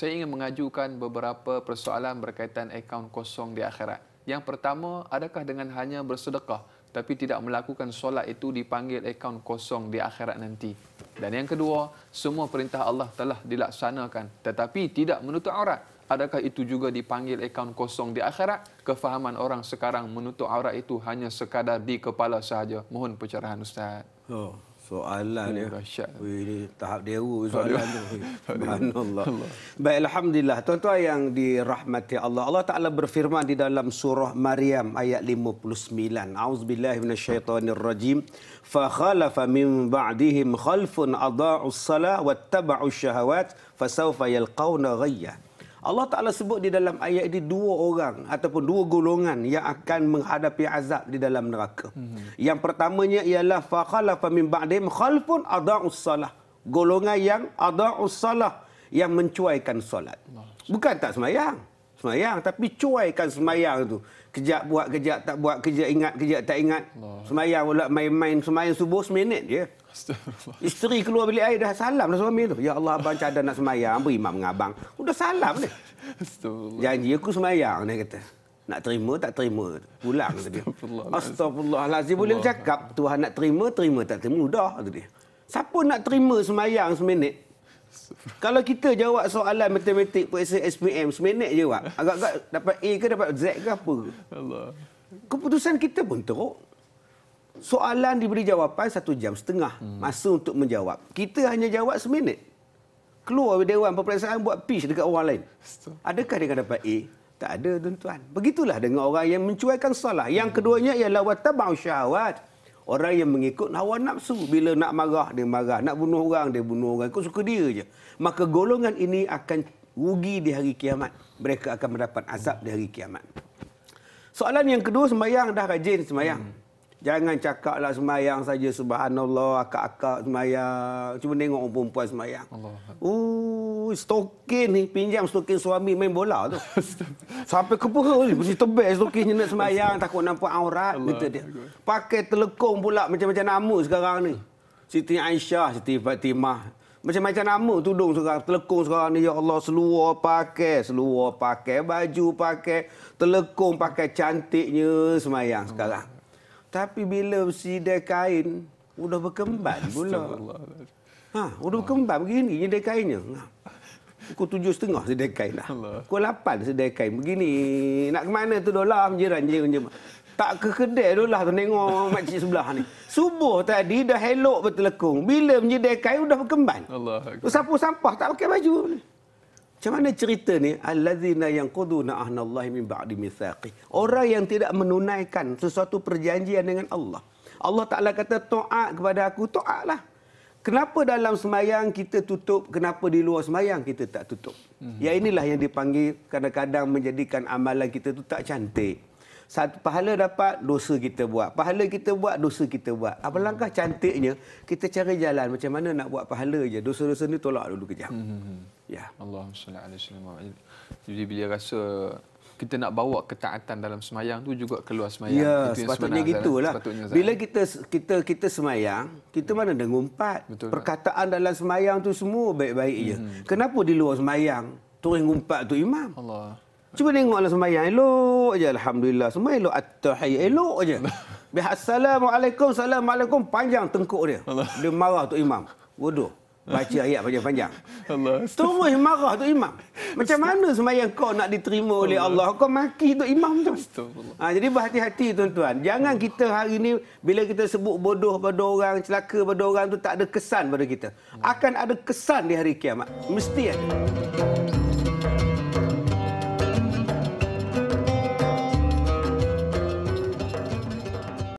saya ingin mengajukan beberapa persoalan berkaitan akaun kosong di akhirat. Yang pertama, adakah dengan hanya bersedekah tapi tidak melakukan solat itu dipanggil akaun kosong di akhirat nanti? Dan yang kedua, semua perintah Allah telah dilaksanakan tetapi tidak menutup aurat. Adakah itu juga dipanggil akaun kosong di akhirat? Kefahaman orang sekarang menutup aurat itu hanya sekadar di kepala sahaja. Mohon pencerahan Ustaz. Oh soalan ya. Dahsyat. Wih, ini tahap dewa soalan tu. Allah. Baik, Alhamdulillah. Tuan-tuan yang dirahmati Allah. Allah Ta'ala berfirman di dalam surah Maryam ayat 59. A'udzubillahiminasyaitanirrajim. فَخَلَفَ مِنْ بَعْدِهِمْ خَلْفٌ أَضَاعُ الصَّلَىٰ وَاتَّبَعُ الشَّهَوَاتِ فَسَوْفَ يَلْقَوْنَ غَيَّةِ Allah Ta'ala sebut di dalam ayat ini dua orang ataupun dua golongan yang akan menghadapi azab di dalam neraka. Hmm. Yang pertamanya ialah فَخَلَفَ مِنْ بَعْدِهِمْ خَلْفٌ أَضَعُ salah Golongan yang أَضَعُ salah yang mencuaikan solat. Bukan tak semayang semayang tapi cuaikan semayang tu kejap buat kejap tak buat kejap ingat kejap tak ingat Allah. semayang pula main-main semayang subuh seminit je isteri keluar bilik air dah salam dah suami tu ya Allah abang cadang nak semayang beri imam dengan sudah salam ni janji aku semayang dia kata nak terima tak terima pulang tu dia astagfirullahalazim boleh cakap Tuhan nak terima terima tak terima dah tu dia siapa nak terima semayang seminit kalau kita jawab soalan matematik peksa SPM seminit je wak. Agak-agak dapat A ke dapat Z ke apa. Allah. Keputusan kita pun teruk. Soalan diberi jawapan satu jam setengah hmm. masa hmm. untuk menjawab. Kita hanya jawab seminit. Keluar Dewan peperiksaan buat pitch dekat orang lain. Adakah dia dapat A? Tak ada tuan-tuan. Begitulah dengan orang yang mencuaikan salah. Yang keduanya ialah watabau syahwat. Orang yang mengikut hawa nafsu. Bila nak marah, dia marah. Nak bunuh orang, dia bunuh orang. Ikut suka dia je. Maka golongan ini akan rugi di hari kiamat. Mereka akan mendapat azab di hari kiamat. Soalan yang kedua, semayang dah rajin semayang. Hmm. Jangan cakaplah semayang saja. Subhanallah, akak-akak semayang. Cuma tengok perempuan semayang. Allah. Uh, oh, stokin ni pinjam stokin suami main bola tu. Sampai kepuha ni mesti tebal stokinnya nak semayang takut nampak aurat gitu dia. Pakai telekom pula macam-macam nama sekarang ni. Siti Aisyah, Siti Fatimah. Macam-macam nama tudung sekarang. telekom sekarang ni, Ya Allah, seluar pakai. Seluar pakai, baju pakai. telekom, pakai cantiknya semayang sekarang. Tapi bila sidai kain, sudah berkembang pula. Ha, sudah berkembang begini, sidai kainnya. Ha pukul tujuh setengah sedai kain dah. Pukul lapan sedai kain. Begini, nak ke mana tu dolar menjiran je. Tak ke kedai tu lah tu tengok makcik sebelah ni. Subuh tadi dah betul lekung. Bila menjiran kain sudah berkembang. Tu Sapu sampah tak pakai baju. Macam mana cerita ni? lazina yang quduna ahnallahi min ba'di mithaqi. Orang yang tidak menunaikan sesuatu perjanjian dengan Allah. Allah Ta'ala kata to'ak kepada aku, lah. Kenapa dalam semayang kita tutup, kenapa di luar semayang kita tak tutup? Mm-hmm. Ya inilah yang dipanggil kadang-kadang menjadikan amalan kita itu tak cantik. Satu pahala dapat dosa kita buat. Pahala kita buat dosa kita buat. Apa mhm. langkah cantiknya kita cari jalan macam mana nak buat pahala je. Dosa-dosa ni tolak dulu kejap. Mm-hmm. Ya. Allahumma salli alaihi wasallam. Jadi bila rasa kita nak bawa ketaatan dalam semayang tu juga keluar semayang. Ya, itu sepatutnya gitulah. Bila kita kita kita semayang, kita mana ada ngumpat. Betul Perkataan tak? dalam semayang tu semua baik-baik hmm. Kenapa di luar semayang, turun ngumpat tu imam? Allah. Cuba dalam semayang elok je alhamdulillah semua elok at-tahiyya elok je. assalamualaikum assalamualaikum panjang tengkuk dia. Allah. Dia marah tu imam. Bodoh. Baca ayat panjang-panjang. Allah. Terus marah tu imam. Macam Ustaz. mana semayang kau nak diterima oleh Ustaz. Allah? Kau maki tu imam tu. Ha, jadi berhati-hati tuan-tuan. Jangan Ustaz. Hmm. kita hari ni bila kita sebut bodoh pada orang, celaka pada orang tu tak ada kesan pada kita. Ustaz. Hmm. Akan ada kesan di hari kiamat. Mesti ada.